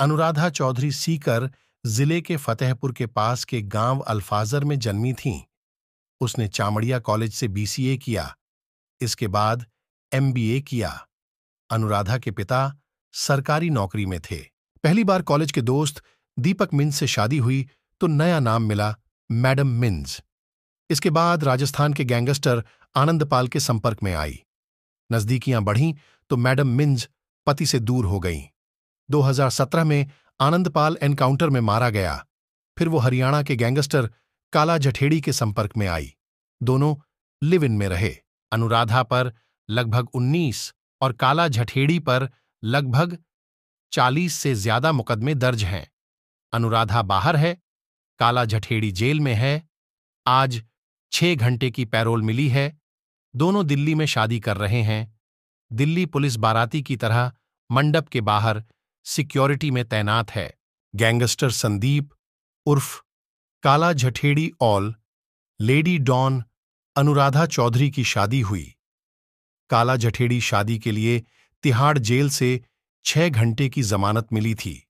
अनुराधा चौधरी सीकर जिले के फतेहपुर के पास के गांव अल्फाजर में जन्मी थीं उसने चामड़िया कॉलेज से बीसीए किया इसके बाद एमबीए किया अनुराधा के पिता सरकारी नौकरी में थे पहली बार कॉलेज के दोस्त दीपक मिंज से शादी हुई तो नया नाम मिला मैडम मिंज इसके बाद राजस्थान के गैंगस्टर आनंदपाल के संपर्क में आई नजदीकियां बढ़ीं तो मैडम मिंज पति से दूर हो गईं 2017 में आनंदपाल एनकाउंटर में मारा गया फिर वो हरियाणा के गैंगस्टर काला जठेड़ी के संपर्क में आई दोनों लिव इन में रहे अनुराधा पर लगभग 19 और काला जठेड़ी पर लगभग 40 से ज्यादा मुकदमे दर्ज हैं अनुराधा बाहर है काला जठेड़ी जेल में है आज छह घंटे की पैरोल मिली है दोनों दिल्ली में शादी कर रहे हैं दिल्ली पुलिस बाराती की तरह मंडप के बाहर सिक्योरिटी में तैनात है गैंगस्टर संदीप उर्फ Kala Jathedi all lady don Anuradha Chaudhary की शादी हुई काला झठेड़ी शादी के लिए तिहाड़ जेल से छह घंटे की जमानत मिली थी